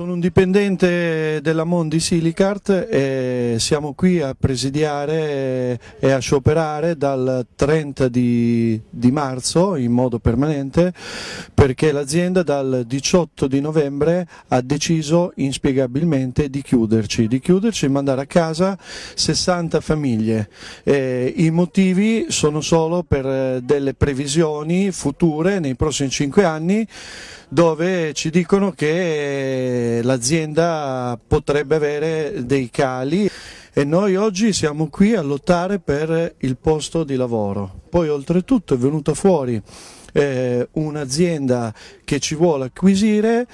Sono un dipendente della Mondi Silicart e siamo qui a presidiare e a scioperare dal 30 di, di marzo in modo permanente perché l'azienda dal 18 di novembre ha deciso inspiegabilmente di chiuderci, di chiuderci e mandare a casa 60 famiglie. E I motivi sono solo per delle previsioni future nei prossimi 5 anni dove ci dicono che eh, l'azienda potrebbe avere dei cali e noi oggi siamo qui a lottare per il posto di lavoro. Poi oltretutto è venuta fuori eh, un'azienda che ci vuole acquisire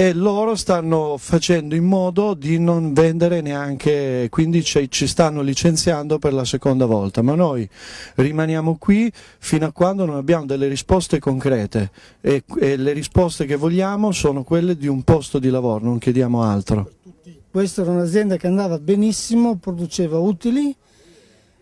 e loro stanno facendo in modo di non vendere neanche, quindi ci, ci stanno licenziando per la seconda volta, ma noi rimaniamo qui fino a quando non abbiamo delle risposte concrete e, e le risposte che vogliamo sono quelle di un posto di lavoro, non chiediamo altro. Questa era un'azienda che andava benissimo, produceva utili,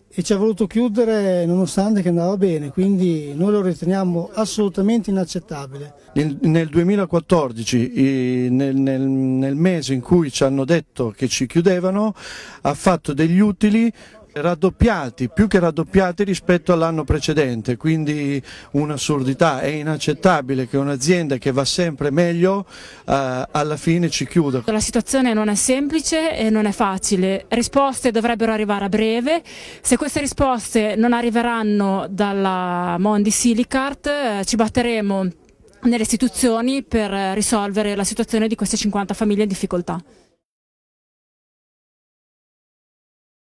e ci ha voluto chiudere nonostante che andava bene, quindi noi lo riteniamo assolutamente inaccettabile. Nel, nel 2014, nel, nel, nel mese in cui ci hanno detto che ci chiudevano, ha fatto degli utili raddoppiati, più che raddoppiati rispetto all'anno precedente, quindi un'assurdità, è inaccettabile che un'azienda che va sempre meglio eh, alla fine ci chiuda. La situazione non è semplice e non è facile, risposte dovrebbero arrivare a breve, se queste risposte non arriveranno dalla Mondi Silicart eh, ci batteremo nelle istituzioni per risolvere la situazione di queste 50 famiglie in difficoltà.